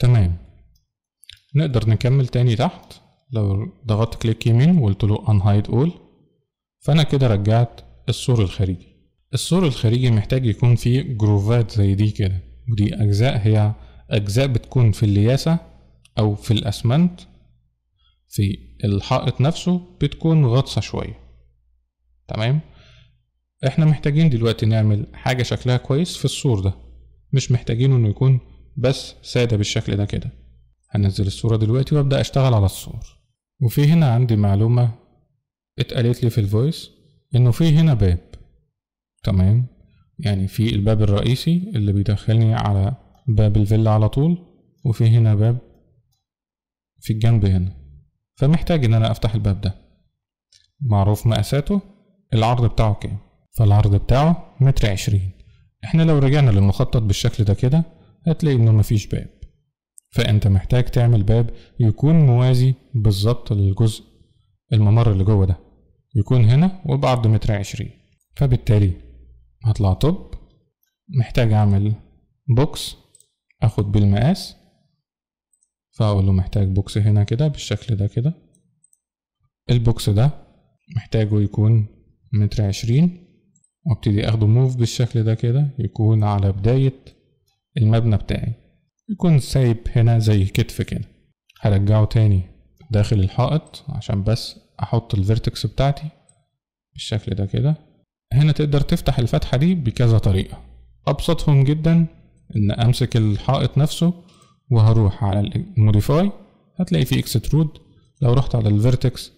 تمام نقدر نكمل تاني تحت لو ضغطت كليك يمين وقلت له أنهايد أول فانا كده رجعت السور الخارجي السور الخارجي محتاج يكون فيه جروفات زي دي كده ودي اجزاء هي اجزاء بتكون في الياسة او في الاسمنت في الحائط نفسه بتكون غطسة شوية تمام احنا محتاجين دلوقتي نعمل حاجة شكلها كويس في السور ده مش محتاجين انه يكون بس سادة بالشكل ده كده هنزل الصورة دلوقتي وابدأ اشتغل على الصور وفي هنا عندي معلومة اتقالت لي في الفويس انه في هنا باب تمام يعني في الباب الرئيسي اللي بيدخلني على باب الفيلا على طول وفي هنا باب في الجنب هنا فمحتاج ان انا افتح الباب ده معروف مقاساته العرض بتاعه كام فالعرض بتاعه متر عشرين احنا لو رجعنا للمخطط بالشكل ده كده هتلاقي إنه مفيش باب فأنت محتاج تعمل باب يكون موازي بالظبط للجزء الممر اللي جوه ده يكون هنا وبعرض متر عشرين فبالتالي هطلع طب محتاج أعمل بوكس أخد بالمقاس فأقول له محتاج بوكس هنا كده بالشكل ده كده البوكس ده محتاجه يكون متر عشرين وابتدي اخده موف بالشكل ده كده يكون على بداية المبنى بتاعي يكون سايب هنا زي كتف كده هرجعه تاني داخل الحائط عشان بس احط الفيرتكس بتاعتي بالشكل ده كده هنا تقدر تفتح الفتحة دي بكذا طريقة ابسطهم جدا ان امسك الحائط نفسه وهروح على الموديفاي هتلاقي فيه اكسترود لو رحت على الفيرتكس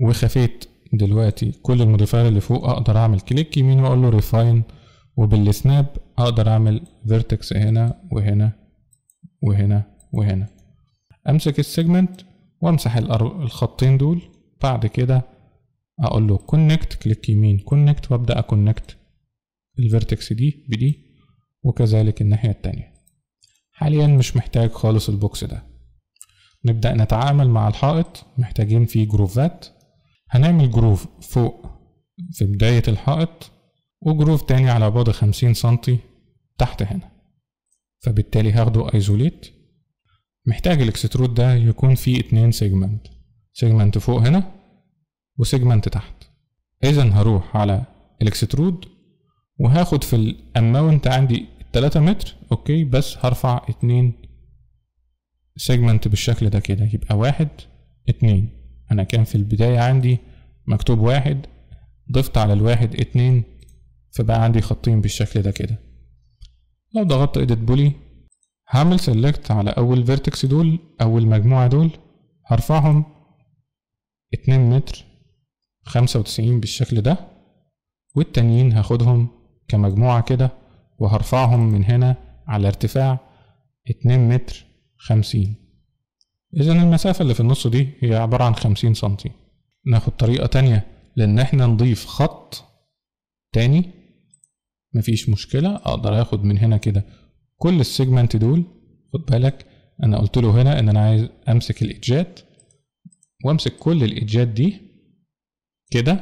وخفيت دلوقتي كل الموديفاير اللي فوق اقدر اعمل كليك يمين واقول له ريفاين وبالسناب اقدر اعمل فيرتكس هنا وهنا وهنا وهنا امسك السيجمنت وامسح الخطين دول بعد كده اقول له كونكت كليك يمين كونكت وابدا اكونكت الفيرتكس دي بدي وكذلك الناحيه التانية حاليا مش محتاج خالص البوكس ده نبدا نتعامل مع الحائط محتاجين فيه جروفات هنعمل جروف فوق في بدايه الحائط وجروف تاني على بعد خمسين سنتي تحت هنا فبالتالي هاخده ايزوليت محتاج الاكسترود ده يكون فيه اتنين سيجمنت سيجمنت فوق هنا وسيجمنت تحت اذا هروح على الاكسترود وهاخد في الاماونت عندي 3 متر اوكي بس هرفع اتنين سيجمنت بالشكل ده كده يبقى واحد اتنين انا كان في البداية عندي مكتوب واحد ضفت على الواحد اتنين فبقى عندي خطين بالشكل ده كده لو ضغطت edit بولي هعمل select على اول vertex دول اول مجموعة دول هرفعهم اتنين متر خمسة وتسعين بالشكل ده والتانيين هاخدهم كمجموعة كده وهرفعهم من هنا على ارتفاع اتنين متر خمسين إذا المسافة اللي في النص دي هي عبارة عن خمسين سنتي ناخد طريقة تانية لأن احنا نضيف خط تاني مفيش مشكلة اقدر اخد من هنا كده كل السيجمنت دول خد بالك انا قلت له هنا ان انا عايز امسك الايدجات وامسك كل الايدجات دي كده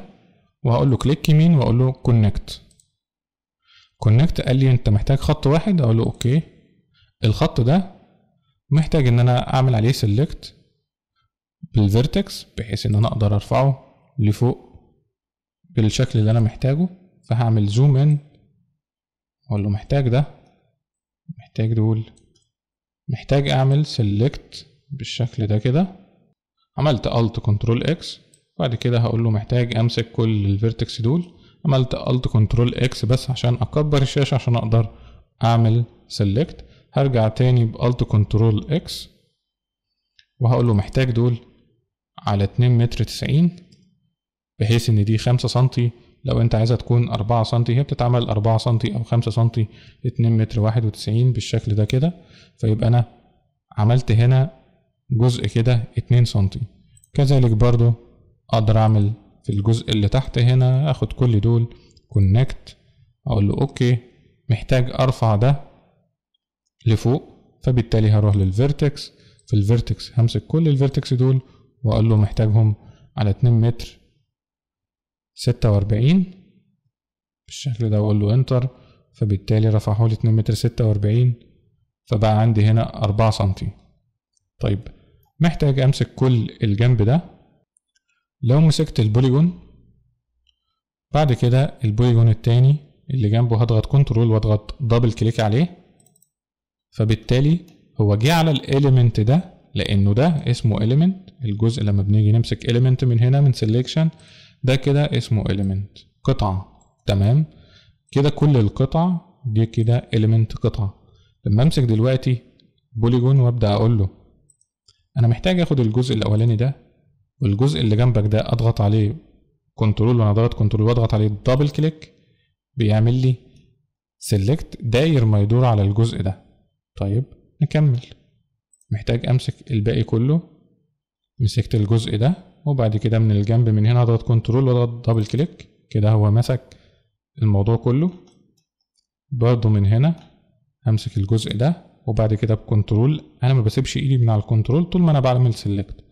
وهقول له كليك يمين واقول له كونكت كونكت قال لي انت محتاج خط واحد اقول له اوكي الخط ده محتاج ان انا اعمل عليه سيلكت بالفيرتكس بحيث ان انا اقدر ارفعه لفوق بالشكل اللي انا محتاجه فهعمل زوم ان اقول له محتاج ده محتاج دول محتاج اعمل select بالشكل ده كده عملت alt control x بعد كده هقول له محتاج امسك كل الفيرتكس دول عملت alt control x بس عشان اكبر الشاشة عشان اقدر اعمل select هرجع تاني بالت control x وهقول له محتاج دول على 2 متر 90 بحيث ان دي 5 سنتي لو انت عايزها تكون أربعة سم هي بتتعمل أربعة سم أو خمسة سم اتنين متر واحد وتسعين بالشكل ده كده فيبقى أنا عملت هنا جزء كده اتنين سم كذلك برضو أقدر أعمل في الجزء اللي تحت هنا أخد كل دول كونكت أقول له أوكي محتاج أرفع ده لفوق فبالتالي هروح للفيرتكس في الفيرتكس همسك كل الفيرتكس دول وأقول له محتاجهم على اتنين متر ستة وأربعين بالشكل ده وأقول له إنتر فبالتالي رفعه لي اتنين متر ستة وأربعين فبقى عندي هنا أربعة سنتي طيب محتاج أمسك كل الجنب ده لو مسكت البوليجون بعد كده البوليجون التاني اللي جنبه هضغط كنترول واضغط دبل كليك عليه فبالتالي هو جه على الاليمنت ده لانه ده اسمه اليمنت الجزء لما بنيجي نمسك اليمنت من هنا من سيليكشن ده كده اسمه element قطعة تمام كده كل القطع دي كده element قطعة لما امسك دلوقتي بوليجون وابدا اقول له انا محتاج اخد الجزء الاولاني ده والجزء اللي جنبك ده اضغط عليه كنترول وانا ضغط كنترول واضغط عليه دبل كليك بيعمل لي سيلكت داير ما يدور على الجزء ده طيب نكمل محتاج امسك الباقي كله مسكت الجزء ده وبعد كده من الجنب من هنا هضغط كنترول واضغط دبل كليك كده هو مسك الموضوع كله برضه من هنا همسك الجزء ده وبعد كده بكنترول انا ما بسيبش ايدي من على الكنترول طول ما انا بعمل سيلكت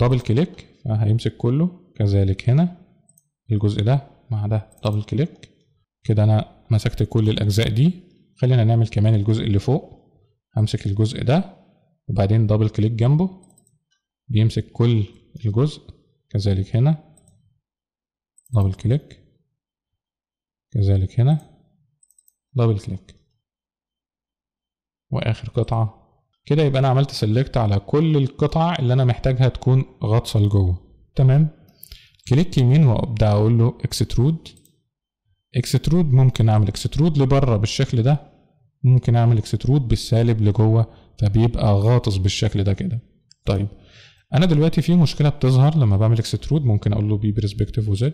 دبل كليك فهيمسك كله كذلك هنا الجزء ده مع ده دبل كليك كده انا مسكت كل الاجزاء دي خلينا نعمل كمان الجزء اللي فوق همسك الجزء ده وبعدين دبل كليك جنبه بيمسك كل الجزء كذلك هنا دبل كليك كذلك هنا دبل كليك واخر قطعه كده يبقى انا عملت سيلكت على كل القطع اللي انا محتاجها تكون غطسه لجوه تمام كليك يمين وابدا اقول له اكسترود اكسترود ممكن اعمل اكسترود لبره بالشكل ده ممكن اعمل اكسترود بالسالب لجوه فبيبقى غاطس بالشكل ده كده طيب انا دلوقتي في مشكله بتظهر لما بعمل اكسترود ممكن اقول له بي برسبكتيف وزد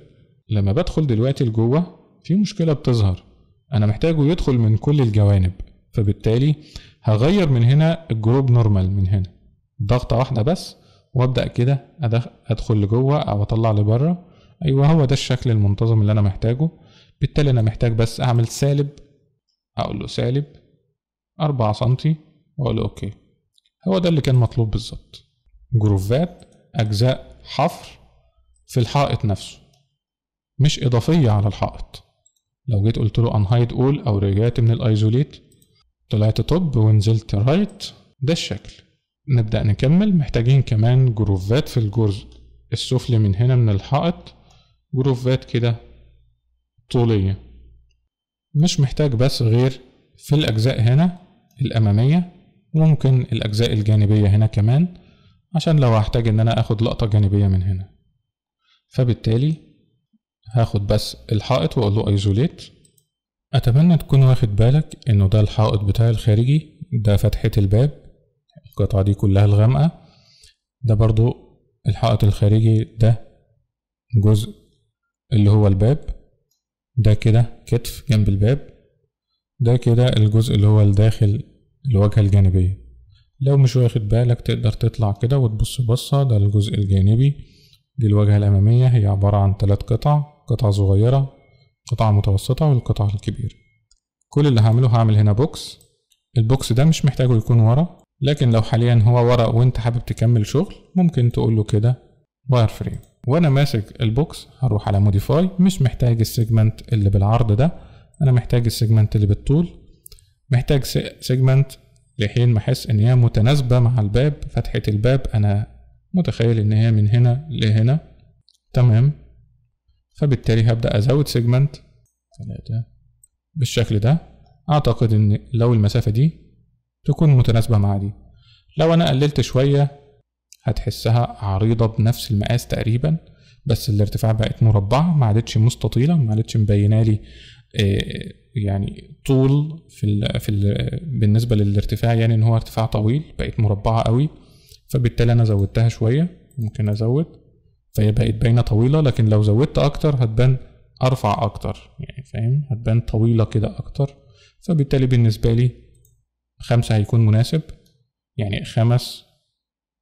لما بدخل دلوقتي لجوه في مشكله بتظهر انا محتاجه يدخل من كل الجوانب فبالتالي هغير من هنا الجروب نورمال من هنا ضغطه واحده بس وابدا كده ادخل لجوه او اطلع لبره ايوه هو ده الشكل المنتظم اللي انا محتاجه بالتالي انا محتاج بس اعمل سالب اقول له سالب أربعة سنتي واقول له اوكي هو ده اللي كان مطلوب بالظبط جروفات أجزاء حفر في الحائط نفسه مش إضافية على الحائط لو جيت قلت له انهايد اول أو رجعت من الأيزوليت طلعت طب ونزلت رايت ده الشكل نبدأ نكمل محتاجين كمان جروفات في الجزء السفلي من هنا من الحائط جروفات كده طولية مش محتاج بس غير في الأجزاء هنا الأمامية وممكن الأجزاء الجانبية هنا كمان عشان لو هحتاج ان انا اخد لقطة جانبية من هنا فبالتالي هاخد بس الحائط واقول له ايزوليت اتمنى تكون واخد بالك انه ده الحائط بتاعي الخارجي ده فتحة الباب القطعة دي كلها الغامقة ده برضو الحائط الخارجي ده جزء اللي هو الباب ده كده كتف جنب الباب ده كده الجزء اللي هو الداخل الواجهة الجانبية لو مش واخد بالك تقدر تطلع كده وتبص بصة ده الجزء الجانبي دي الواجهة الأمامية هي عبارة عن تلات قطع قطعة صغيرة قطعة متوسطة والقطعة الكبيرة كل اللي هعمله هعمل هنا بوكس البوكس ده مش محتاجه يكون ورا لكن لو حاليا هو ورا وانت حابب تكمل شغل ممكن تقول له كده واير فريم وانا ماسك البوكس هروح على موديفاي مش محتاج السيجمنت اللي بالعرض ده انا محتاج السيجمنت اللي بالطول محتاج سيجمنت لحين ما احس ان هي متناسبه مع الباب فتحه الباب انا متخيل ان هي من هنا لهنا تمام فبالتالي هبدا ازود سيجمنت ثلاثة بالشكل ده اعتقد ان لو المسافه دي تكون متناسبه مع دي لو انا قللت شويه هتحسها عريضه بنفس المقاس تقريبا بس الارتفاع بقت مربعه ما عادتش مستطيله ما عادتش مبينه لي آه، يعني طول في ال في ال بالنسبه للارتفاع يعني ان هو ارتفاع طويل بقت مربعه قوي فبالتالي انا زودتها شويه ممكن ازود فهي بقت باينه طويله لكن لو زودت اكتر هتبان ارفع اكتر يعني فاهم هتبان طويله كده اكتر فبالتالي بالنسبه لي خمسه هيكون مناسب يعني خمس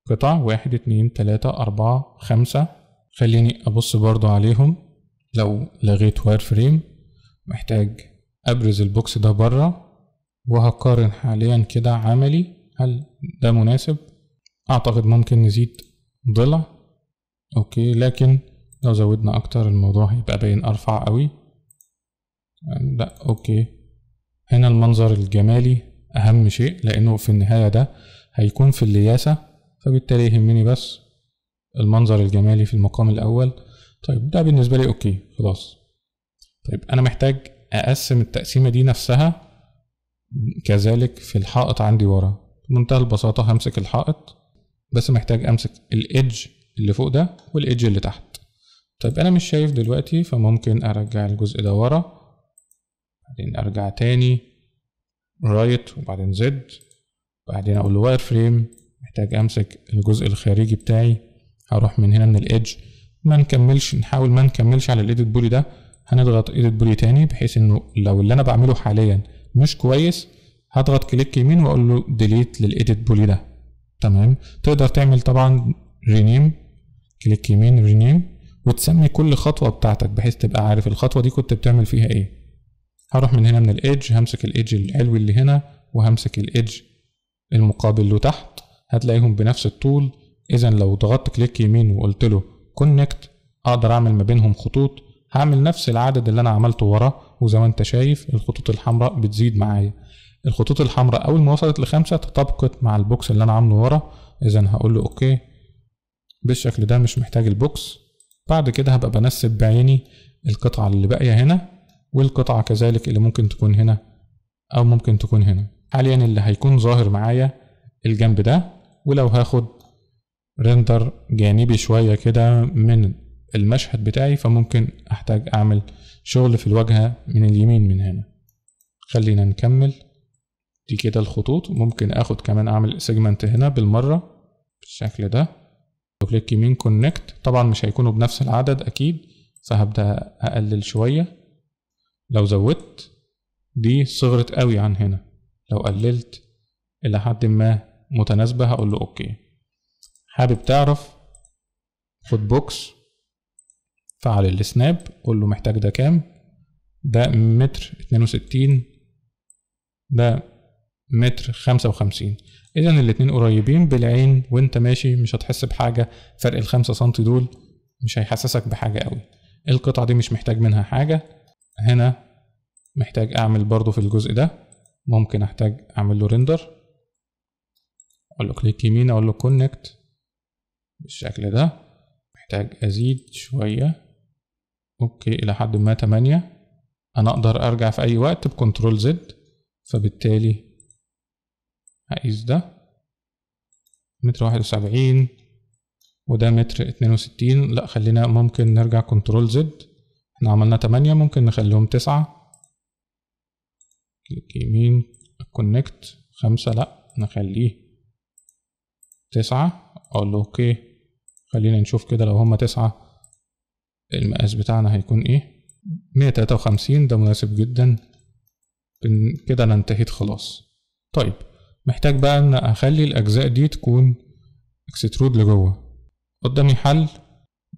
قطع واحد اتنين تلاته اربعه خمسه خليني ابص برضو عليهم لو لغيت واير فريم محتاج ابرز البوكس ده بره وهقارن حاليا كده عملي هل ده مناسب اعتقد ممكن نزيد ضلع اوكي لكن لو زودنا اكتر الموضوع هيبقى باين ارفع قوي لا اوكي هنا المنظر الجمالي اهم شيء لانه في النهاية ده هيكون في اللياسة فبالتالي يهمني بس المنظر الجمالي في المقام الاول طيب ده بالنسبة لي اوكي خلاص طيب انا محتاج اقسم التقسيمه دي نفسها كذلك في الحائط عندي ورا بمنتهى البساطه همسك الحائط بس محتاج امسك الايدج اللي فوق ده والايدج اللي تحت طيب انا مش شايف دلوقتي فممكن ارجع الجزء ده ورا بعدين ارجع تاني رايت وبعدين زد بعدين اقول واير فريم محتاج امسك الجزء الخارجي بتاعي هروح من هنا من الايدج ما نكملش نحاول ما نكملش على الايديت بولي ده هنضغط ايد البولي تاني بحيث انه لو اللي انا بعمله حاليا مش كويس هضغط كليك يمين واقول له ديليت للايديت بولي ده تمام تقدر تعمل طبعا رينيم كليك يمين رينيم وتسمي كل خطوه بتاعتك بحيث تبقى عارف الخطوه دي كنت بتعمل فيها ايه هروح من هنا من الايدج همسك الايدج العلوي اللي هنا وهمسك الايدج المقابل له تحت هتلاقيهم بنفس الطول اذا لو ضغطت كليك يمين وقلت له كونكت اقدر اعمل ما بينهم خطوط هعمل نفس العدد اللي انا عملته ورا وزي ما انت شايف الخطوط الحمراء بتزيد معايا الخطوط الحمراء اول ما وصلت لخمسة تطابقت مع البوكس اللي انا عامله ورا اذا هقول له اوكي بالشكل ده مش محتاج البوكس بعد كده هبقى بنسب بعيني القطعة اللي باقية هنا والقطعة كذلك اللي ممكن تكون هنا او ممكن تكون هنا حاليا اللي هيكون ظاهر معايا الجنب ده ولو هاخد ريندر جانبي شوية كده من المشهد بتاعي فممكن احتاج اعمل شغل في الواجهة من اليمين من هنا خلينا نكمل دي كده الخطوط ممكن اخد كمان اعمل سيجمنت هنا بالمرة بالشكل ده وكليك يمين كونكت طبعا مش هيكونوا بنفس العدد اكيد فهبدأ اقلل شوية لو زودت دي صغرت قوي عن هنا لو قللت الى حد ما متناسبة هقول له اوكي حابب تعرف خد بوكس فعل السناب قول له محتاج ده كام ده متر اتنين وستين ده متر خمسة وخمسين اذا الاتنين قريبين بالعين وانت ماشي مش هتحس بحاجة فرق الخمسة سنتي دول مش هيحسسك بحاجة قوي القطعة دي مش محتاج منها حاجة هنا محتاج اعمل برضو في الجزء ده ممكن احتاج اعمل له ريندر اقول له كليك يمين اقول له كونكت بالشكل ده محتاج ازيد شوية اوكي الى حد ما تمانية انا اقدر ارجع في اي وقت بكنترول زد فبالتالي هقيس ده متر واحد وسبعين وده متر اتنين وستين لا خلينا ممكن نرجع كنترول زد احنا عملنا تمانية ممكن نخليهم تسعة كليك يمين كونكت خمسة لا نخليه تسعة اقول له اوكي خلينا نشوف كده لو هما تسعة المقاس بتاعنا هيكون ايه 153 ده مناسب جدا كده انا انتهيت خلاص طيب محتاج بقى ان اخلي الاجزاء دي تكون اكسترود لجوه قدامي حل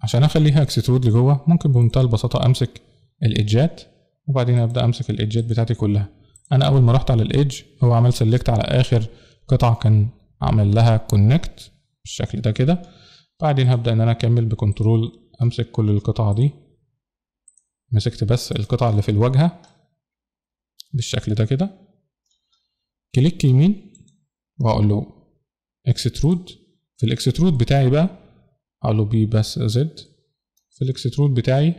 عشان اخليها اكسترود لجوه ممكن بمنتهى البساطه امسك الايدجات وبعدين ابدا امسك الايدجات بتاعتي كلها انا اول ما رحت على الايدج هو عمل سيلكت على اخر قطعه كان عمل لها كونكت بالشكل ده كده بعدين هبدا ان انا اكمل بكنترول امسك كل القطع دي مسكت بس القطع اللي في الواجهة بالشكل ده كده كليك يمين واقول له اكسترود في الاكسترود بتاعي بقى اقول له بي بس زد في الاكسترود بتاعي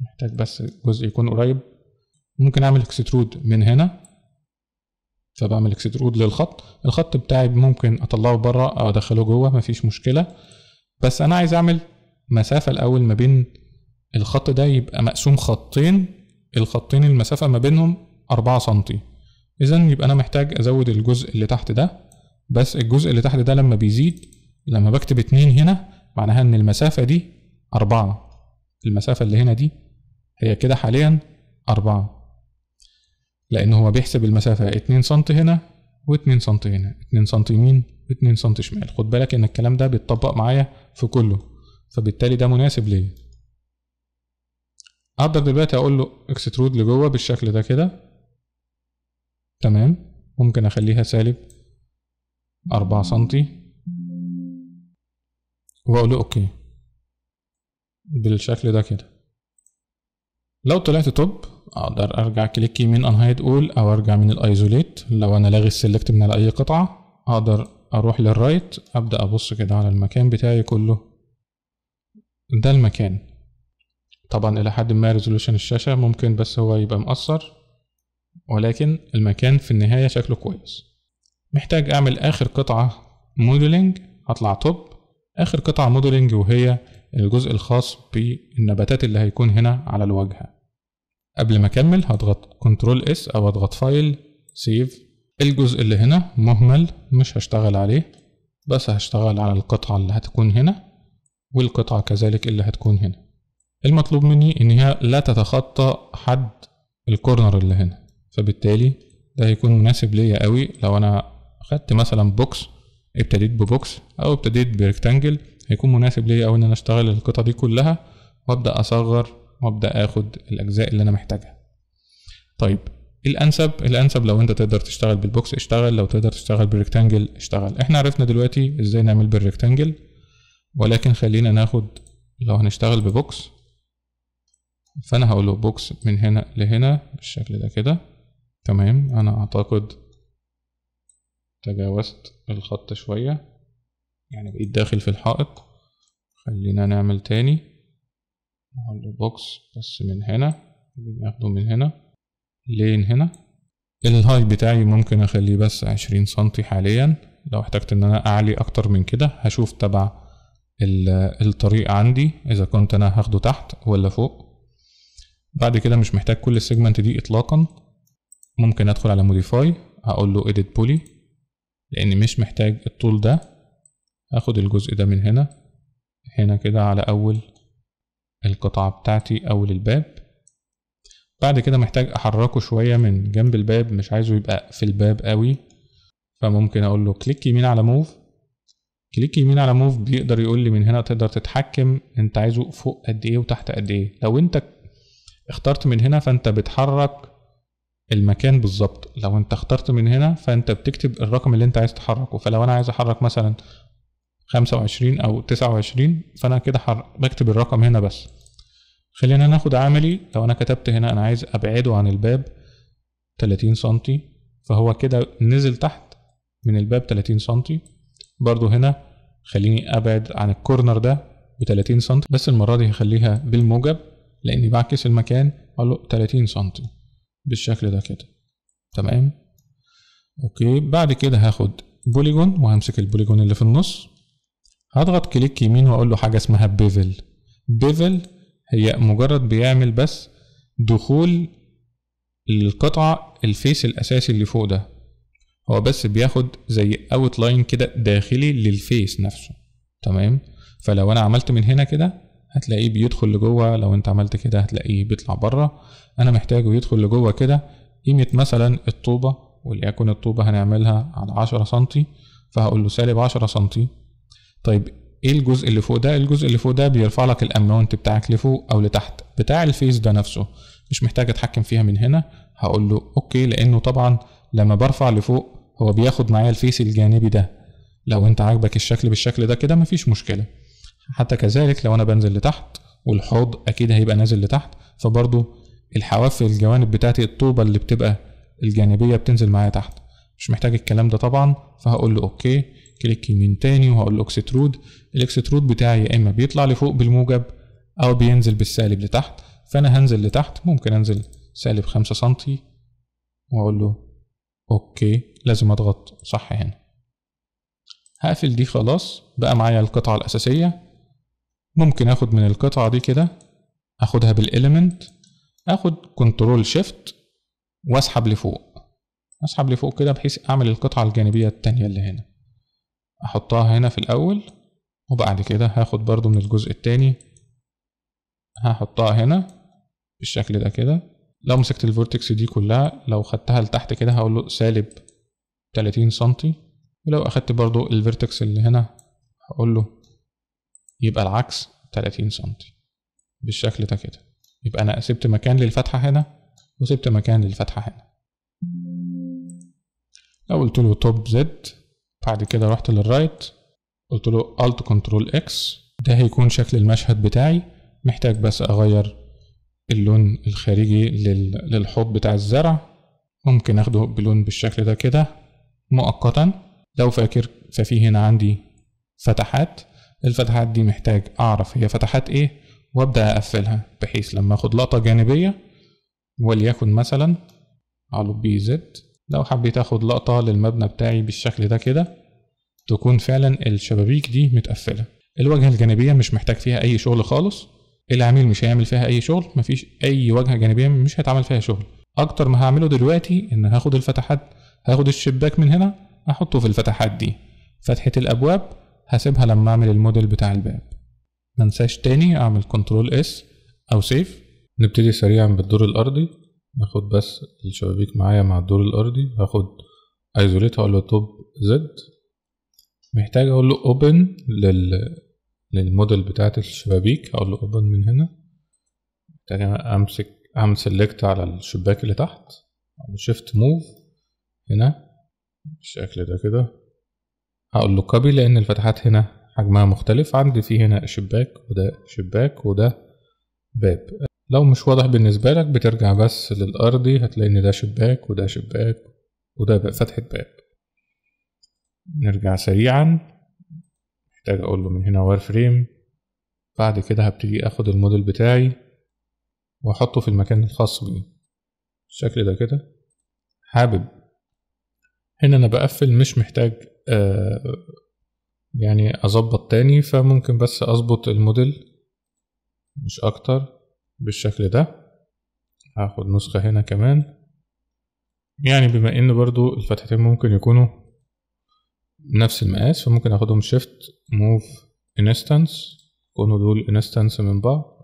محتاج بس جزء يكون قريب ممكن اعمل اكسترود من هنا فبعمل اكسترود للخط الخط بتاعي ممكن اطلعه بره او ادخله جوه مفيش مشكله بس انا عايز اعمل مسافه الاول ما بين الخط ده يبقى مقسوم خطين الخطين المسافه ما بينهم 4 سم اذا يبقى انا محتاج ازود الجزء اللي تحت ده بس الجزء اللي تحت ده لما بيزيد لما بكتب اتنين هنا معناها ان المسافه دي 4 المسافه اللي هنا دي هي كده حاليا 4 لان هو بيحسب المسافه 2 سم هنا و2 سم هنا 2 سم يمين و2 سم شمال خد بالك ان الكلام ده بيتطبق معايا في كله فبالتالي ده مناسب ليا اقدر دلوقتي اقول له اكسترود لجوه بالشكل ده كده تمام ممكن اخليها سالب أربعة سنتي واقول له اوكي بالشكل ده كده لو طلعت توب اقدر ارجع كليك يمين انهايد اول او ارجع من الايزوليت لو انا لاغي السلكت من اي قطعه اقدر اروح للرايت ابدا ابص كده على المكان بتاعي كله ده المكان طبعا إلى حد ما ريزولوشن الشاشة ممكن بس هو يبقى مقصر ولكن المكان في النهاية شكله كويس محتاج أعمل آخر قطعة موديلنج هطلع توب آخر قطعة موديلنج وهي الجزء الخاص بالنباتات اللي هيكون هنا على الواجهة قبل ما أكمل هضغط كنترول اس أو أضغط فايل سيف الجزء اللي هنا مهمل مش هشتغل عليه بس هشتغل على القطعة اللي هتكون هنا والقطعة كذلك اللي هتكون هنا المطلوب مني ان هي لا تتخطى حد الكورنر اللي هنا فبالتالي ده هيكون مناسب ليا قوي لو انا خدت مثلا بوكس ابتديت ببوكس او ابتديت بريكتانجل هيكون مناسب ليا قوي ان انا اشتغل القطع دي كلها وابدا اصغر وابدا اخد الاجزاء اللي انا محتاجها طيب الانسب الانسب لو انت تقدر تشتغل بالبوكس اشتغل لو تقدر تشتغل بالريكتانجل اشتغل احنا عرفنا دلوقتي ازاي نعمل بالريكتانجل ولكن خلينا ناخد لو هنشتغل ببوكس فانا هقول له بوكس من هنا لهنا بالشكل ده كده تمام انا اعتقد تجاوزت الخط شوية يعني بقيت داخل في الحائط خلينا نعمل تاني هقول له بوكس بس من هنا ناخده من هنا لين هنا الهايت بتاعي ممكن اخليه بس عشرين سنتي حاليا لو احتجت ان انا اعلي اكتر من كده هشوف تبع الطريق عندي اذا كنت انا هاخده تحت ولا فوق بعد كده مش محتاج كل السيجمنت دي اطلاقا ممكن ادخل على موديفاي هقول له edit poly لان مش محتاج الطول ده هاخد الجزء ده من هنا هنا كده على اول القطعة بتاعتي اول الباب بعد كده محتاج احركه شوية من جنب الباب مش عايزه يبقى في الباب قوي فممكن اقول له كليك يمين على موف كليك يمين على موف بيقدر يقول لي من هنا تقدر تتحكم انت عايزه فوق قد ايه وتحت قد ايه لو انت اخترت من هنا فانت بتحرك المكان بالظبط لو انت اخترت من هنا فانت بتكتب الرقم اللي انت عايز تحركه فلو انا عايز احرك مثلا 25 او 29 فانا كده بكتب الرقم هنا بس خلينا ناخد عملي لو انا كتبت هنا انا عايز ابعده عن الباب 30 سنتي فهو كده نزل تحت من الباب 30 سنتي برضو هنا خليني ابعد عن الكورنر ده ب 30 سم بس المره دي هخليها بالموجب لاني بعكس المكان اقول له 30 سم بالشكل ده كده تمام اوكي بعد كده هاخد بوليجون وهمسك البوليجون اللي في النص هضغط كليك يمين واقول له حاجه اسمها بيفل بيفل هي مجرد بيعمل بس دخول القطعة الفيس الأساسي اللي فوق ده هو بس بياخد زي اوت لاين كده داخلي للفيس نفسه تمام فلو انا عملت من هنا كده هتلاقيه بيدخل لجوه لو انت عملت كده هتلاقيه بيطلع بره انا محتاجه يدخل لجوه كده قيمه مثلا الطوبه وليكن الطوبه هنعملها على 10 سنتي فهقول له سالب 10 سنتي طيب ايه الجزء اللي فوق ده الجزء اللي فوق ده بيرفع لك الاماونت بتاعك لفوق او لتحت بتاع الفيس ده نفسه مش محتاج اتحكم فيها من هنا هقول له اوكي لانه طبعا لما برفع لفوق هو بياخد معايا الفيس الجانبي ده لو انت عاجبك الشكل بالشكل ده كده مفيش مشكله حتى كذلك لو انا بنزل لتحت والحوض اكيد هيبقى نازل لتحت فبرضو الحواف الجوانب بتاعتي الطوبه اللي بتبقى الجانبيه بتنزل معايا تحت مش محتاج الكلام ده طبعا فهقول له اوكي كليك يمين تاني وهقول له اكسترود الاكسترود بتاعي يا اما بيطلع لفوق بالموجب او بينزل بالسالب لتحت فانا هنزل لتحت ممكن انزل سالب خمسة سنتي واقول له اوكي لازم اضغط صح هنا هقفل دي خلاص بقى معايا القطعة الأساسية ممكن اخد من القطعة دي كده اخدها بالإليمنت اخد كنترول شيفت واسحب لفوق اسحب لفوق كده بحيث اعمل القطعة الجانبية التانية اللي هنا احطها هنا في الأول وبعد كده هاخد برضو من الجزء التاني هحطها هنا بالشكل ده كده لو مسكت الفورتكس دي كلها لو خدتها لتحت كده هقول له سالب 30 سنتي ولو اخدت برضو الفيرتكس اللي هنا هقول له يبقى العكس 30 سنتي بالشكل ده كده يبقى انا سبت مكان للفتحه هنا وسبت مكان للفتحه هنا لو قلت له توب زد بعد كده رحت للرايت قلت له الت كنترول اكس ده هيكون شكل المشهد بتاعي محتاج بس اغير اللون الخارجي للحوض بتاع الزرع ممكن اخده بلون بالشكل ده كده مؤقتا لو فاكر ففي هنا عندي فتحات الفتحات دي محتاج اعرف هي فتحات ايه وابدا اقفلها بحيث لما اخد لقطه جانبيه وليكن مثلا على بي زد لو حبيت اخد لقطه للمبنى بتاعي بالشكل ده كده تكون فعلا الشبابيك دي متقفله الواجهه الجانبيه مش محتاج فيها اي شغل خالص العميل مش هيعمل فيها اي شغل مفيش اي واجهه جانبيه مش هيتعمل فيها شغل اكتر ما هعمله دلوقتي ان هاخد الفتحات هاخد الشباك من هنا احطه في الفتحات دي فتحه الابواب هسيبها لما اعمل الموديل بتاع الباب منساش تاني اعمل كنترول اس او سيف نبتدي سريعا بالدور الارضي ناخد بس الشبابيك معايا مع الدور الارضي هاخد ايزوليت هقول له توب زد محتاج اقول له اوبن لل للموديل بتاعت الشبابيك اقول له اوبن من هنا امسك اعمل سيلكت على الشباك اللي تحت اعمل شيفت موف هنا بالشكل ده كده هقول له كوبي لان الفتحات هنا حجمها مختلف عندي في هنا شباك وده شباك وده باب لو مش واضح بالنسبة لك بترجع بس للأرضي هتلاقي إن ده شباك وده شباك وده فتحة باب نرجع سريعا محتاج اقول له من هنا وير فريم بعد كده هبتدي اخد الموديل بتاعي واحطه في المكان الخاص بيه بالشكل ده كده حابب هنا انا بقفل مش محتاج آه يعني اظبط تاني فممكن بس اظبط الموديل مش اكتر بالشكل ده هاخد نسخة هنا كمان يعني بما ان برضو الفتحتين ممكن يكونوا نفس المقاس فممكن اخدهم شيفت موف انستنس كونوا دول انستنس من بعض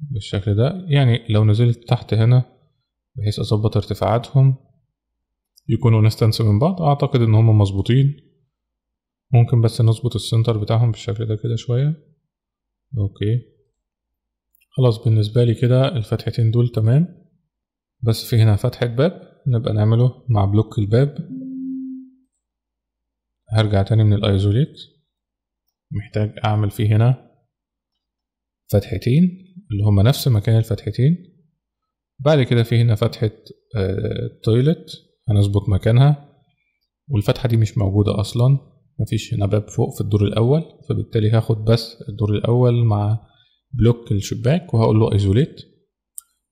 بالشكل ده يعني لو نزلت تحت هنا بحيث اظبط ارتفاعاتهم يكونوا انستنس من بعض اعتقد ان هم مظبوطين ممكن بس نظبط السنتر بتاعهم بالشكل ده كده شوية اوكي خلاص بالنسبة لي كده الفتحتين دول تمام بس في هنا فتحة باب نبقى نعمله مع بلوك الباب هرجع تاني من الايزوليت محتاج اعمل فيه هنا فتحتين اللي هما نفس مكان الفتحتين بعد كده في هنا فتحة تويلت آه، هنظبط مكانها والفتحة دي مش موجودة أصلا مفيش هنا باب فوق في الدور الأول فبالتالي هاخد بس الدور الأول مع بلوك الشباك وهقول له ايزوليت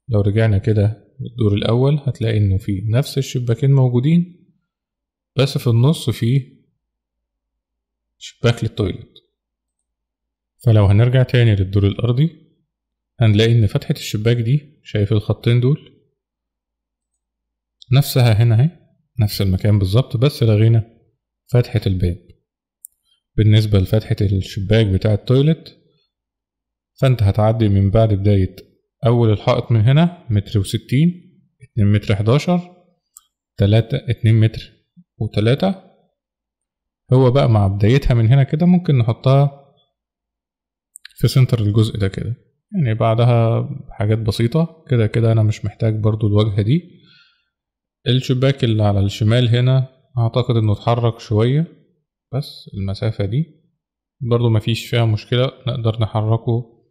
لو رجعنا كده للدور الأول هتلاقي إنه في نفس الشباكين موجودين بس في النص فيه شباك للتويلت فلو هنرجع تاني للدور الأرضي هنلاقي إن فتحة الشباك دي شايف الخطين دول نفسها هنا اهي نفس المكان بالظبط بس لغينا فتحة الباب بالنسبة لفتحة الشباك بتاع التويلت فانت هتعدي من بعد بداية أول الحائط من هنا متر وستين اتنين متر حداشر تلاتة اتنين متر وتلاتة هو بقى مع بدايتها من هنا كده ممكن نحطها في سنتر الجزء ده كده يعني بعدها حاجات بسيطة كده كده أنا مش محتاج برضو الواجهة دي الشباك اللي على الشمال هنا أعتقد إنه اتحرك شوية بس المسافة دي برضو مفيش فيها مشكلة نقدر نحركه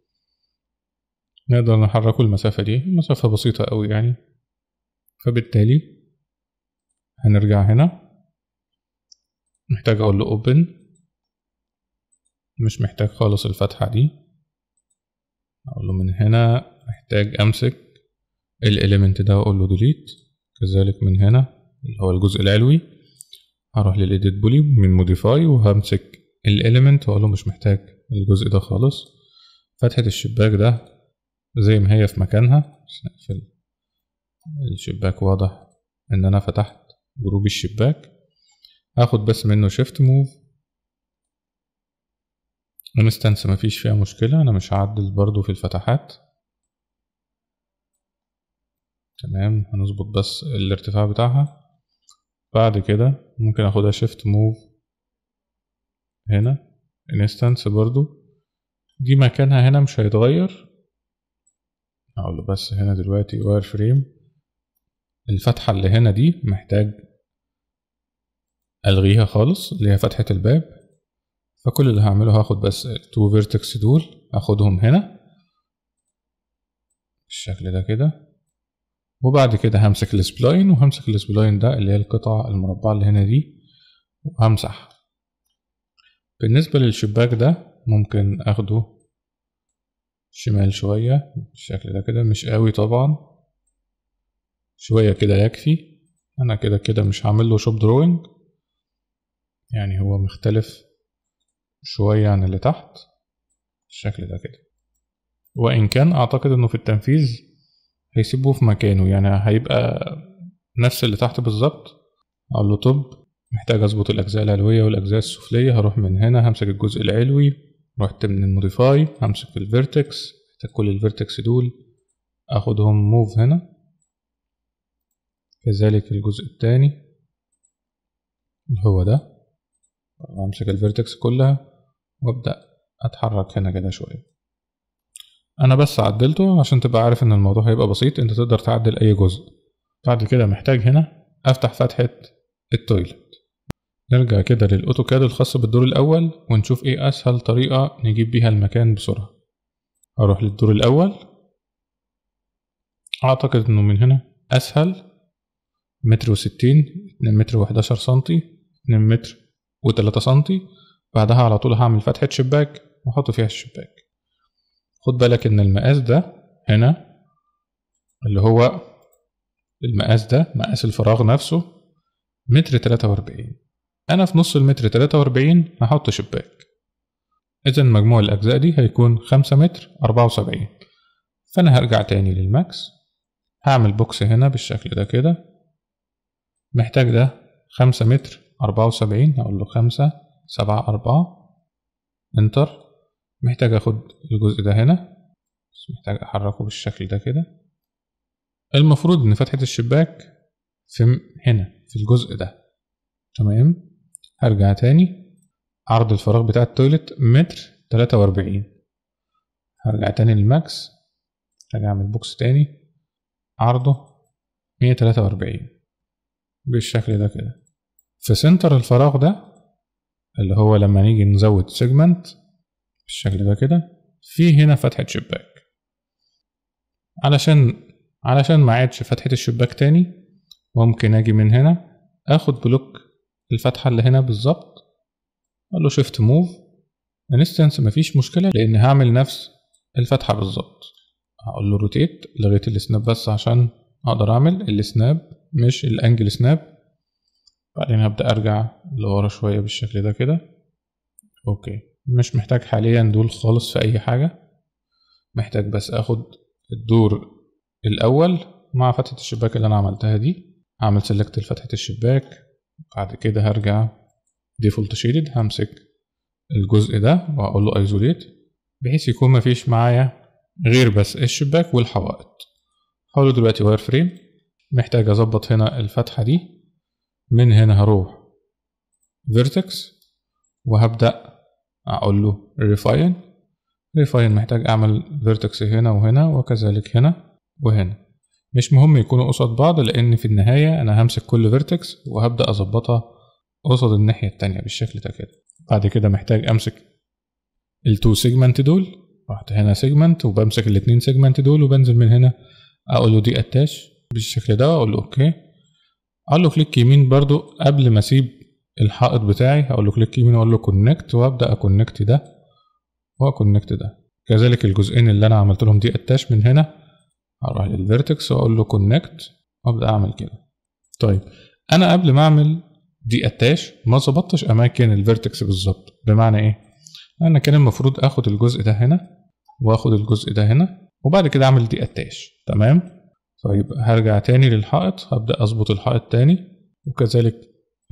نقدر نحركه المسافة دي مسافة بسيطة أوي يعني فبالتالي هنرجع هنا محتاج اقول له open مش محتاج خالص الفتحة دي اقول له من هنا محتاج امسك الاليمنت ده واقول له ديليت كذلك من هنا اللي هو الجزء العلوي هروح للايديت بولي من موديفاي وهمسك الاليمنت واقول له مش محتاج الجزء ده خالص فتحة الشباك ده زي ما هي في مكانها نقفل الشباك واضح ان انا فتحت جروب الشباك هاخد بس منه شيفت موف انستنس مفيش فيها مشكلة انا مش هعدل برضو في الفتحات تمام هنظبط بس الارتفاع بتاعها بعد كده ممكن اخدها شيفت موف هنا انستنس برضو دي مكانها هنا مش هيتغير اقول بس هنا دلوقتي واير فريم الفتحة اللي هنا دي محتاج الغيها خالص اللي هي فتحة الباب فكل اللي هعمله هاخد بس التو فيرتكس دول هاخدهم هنا بالشكل ده كده وبعد كده همسك السبلاين وهمسك السبلاين ده اللي هي القطعة المربعة اللي هنا دي وهمسح بالنسبة للشباك ده ممكن اخده شمال شوية بالشكل ده كده مش قوي طبعا شوية كده يكفي انا كده كده مش هعمل له شوب دروينج يعني هو مختلف شوية عن اللي تحت الشكل ده كده وإن كان أعتقد إنه في التنفيذ هيسيبه في مكانه يعني هيبقى نفس اللي تحت بالظبط أقول له طب محتاج أظبط الأجزاء العلوية والأجزاء السفلية هروح من هنا همسك الجزء العلوي رحت من الموديفاي همسك الفيرتكس محتاج كل الفيرتكس دول أخدهم موف هنا كذلك الجزء التاني اللي هو ده وامسك الفيرتكس كلها وابدأ اتحرك هنا كده شوية انا بس عدلته عشان تبقى عارف ان الموضوع هيبقى بسيط انت تقدر تعدل اي جزء بعد كده محتاج هنا افتح فتحة التويلت نرجع كده للأوتوكاد الخاص بالدور الأول ونشوف إيه أسهل طريقة نجيب بيها المكان بسرعة أروح للدور الأول أعتقد إنه من هنا أسهل متر وستين اتنين متر وحداشر سنتي اتنين متر و3 سم بعدها على طول هعمل فتحة شباك واحط فيها الشباك خد بالك ان المقاس ده هنا اللي هو المقاس ده مقاس الفراغ نفسه متر تلاتة وأربعين أنا في نص المتر تلاتة وأربعين هحط شباك إذا مجموع الأجزاء دي هيكون خمسة متر أربعة وسبعين فأنا هرجع تاني للماكس هعمل بوكس هنا بالشكل ده كده محتاج ده خمسة متر أربعة وسبعين هقول له خمسة سبعة أربعة انتر محتاج اخد الجزء ده هنا بس محتاج احركه بالشكل ده كده المفروض ان فتحة الشباك في هنا في الجزء ده تمام هرجع تاني عرض الفراغ بتاع التويلت متر تلاتة وأربعين هرجع تاني للماكس محتاج اعمل بوكس تاني عرضه مية تلاتة وأربعين بالشكل ده كده في سنتر الفراغ ده اللي هو لما نيجي نزود سيجمنت بالشكل ده كده في هنا فتحة شباك علشان علشان ما عادش فتحة الشباك تاني ممكن اجي من هنا اخد بلوك الفتحة اللي هنا بالظبط اقول له شيفت موف انستنس مفيش مشكلة لان هعمل نفس الفتحة بالظبط هقول له روتيت لغيت السناب بس عشان اقدر اعمل السناب مش الانجل سناب بعدين هبدأ أرجع لورا شوية بالشكل ده كده أوكي مش محتاج حاليا دول خالص في أي حاجة محتاج بس أخد الدور الأول مع فتحة الشباك اللي أنا عملتها دي هعمل سلكت لفتحة الشباك بعد كده هرجع ديفولت شيدد همسك الجزء ده واقول له ايزوليت بحيث يكون مفيش معايا غير بس الشباك والحوائط هقول دلوقتي واير فريم محتاج اظبط هنا الفتحة دي من هنا هروح vertex وهبدأ أقول له refine refine محتاج أعمل vertex هنا وهنا وكذلك هنا وهنا مش مهم يكونوا قصاد بعض لأن في النهاية أنا همسك كل vertex وهبدأ أظبطها قصاد الناحية التانية بالشكل ده كده بعد كده محتاج أمسك التو سيجمنت دول رحت هنا سيجمنت وبمسك الاتنين سيجمنت دول وبنزل من هنا أقول له دي أتاش بالشكل ده أقول له أوكي اقول له كليك يمين برضو قبل ما اسيب الحائط بتاعي هقول له كليك يمين واقول له كونكت وابدا اكونكت ده واكونكت ده كذلك الجزئين اللي انا عملت لهم دي اتاش من هنا هروح للفيرتكس واقول له كونكت وابدا اعمل كده طيب انا قبل ما اعمل دي اتاش ما ظبطتش اماكن الفيرتكس بالظبط بمعنى ايه انا كان المفروض اخد الجزء ده هنا واخد الجزء ده هنا وبعد كده اعمل دي اتاش تمام فيبقى هرجع تاني للحائط هبدأ أظبط الحائط تاني وكذلك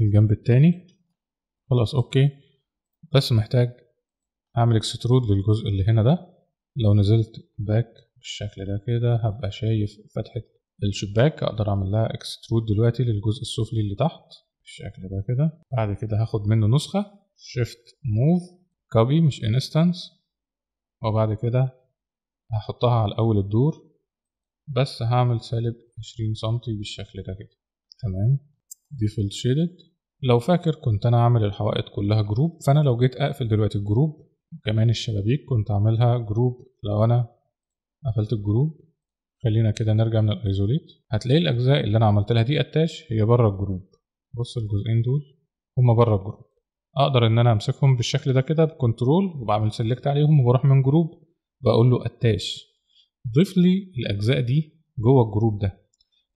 الجنب التاني خلاص أوكي بس محتاج أعمل اكسترود للجزء اللي هنا ده لو نزلت باك بالشكل ده كده هبقى شايف فتحة الشباك أقدر أعمل لها اكسترود دلوقتي للجزء السفلي اللي تحت بالشكل ده كده بعد كده هاخد منه نسخة شيفت موف كوبي مش انستانس وبعد كده هحطها على أول الدور بس هعمل سالب عشرين سنتي بالشكل ده كده تمام ديفولت شيدد لو فاكر كنت انا عامل الحوائط كلها جروب فانا لو جيت اقفل دلوقتي الجروب كمان الشبابيك كنت عاملها جروب لو انا قفلت الجروب خلينا كده نرجع من الايزوليت هتلاقي الاجزاء اللي انا عملت لها دي اتاش هي بره الجروب بص الجزئين دول هما بره الجروب اقدر ان انا امسكهم بالشكل ده كده بكنترول وبعمل سيلكت عليهم وبروح من جروب بقول له اتاش ضيف لي الاجزاء دي جوه الجروب ده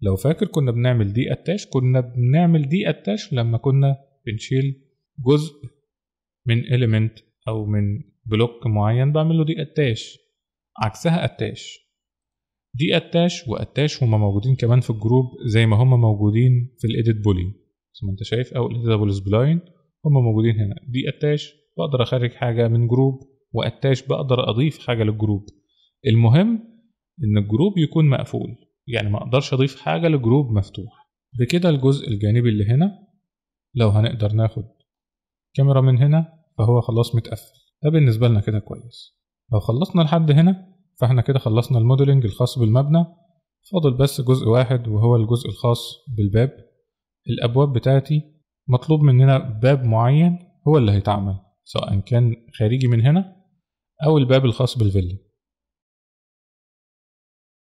لو فاكر كنا بنعمل دي اتاش كنا بنعمل دي اتاش لما كنا بنشيل جزء من element او من بلوك معين بعمل له دي اتاش عكسها اتاش دي اتاش واتاش هما موجودين كمان في الجروب زي ما هما موجودين في الايديت بولي زي ما انت شايف او الايديتابل سبلاين هما موجودين هنا دي اتاش بقدر اخرج حاجه من جروب واتاش بقدر اضيف حاجه للجروب المهم ان الجروب يكون مقفول يعني ما اقدرش اضيف حاجة لجروب مفتوح بكده الجزء الجانبي اللي هنا لو هنقدر ناخد كاميرا من هنا فهو خلاص متقفل ده بالنسبة لنا كده كويس لو خلصنا لحد هنا فاحنا كده خلصنا الموديلنج الخاص بالمبنى فاضل بس جزء واحد وهو الجزء الخاص بالباب الأبواب بتاعتي مطلوب مننا باب معين هو اللي هيتعمل سواء كان خارجي من هنا أو الباب الخاص بالفيلا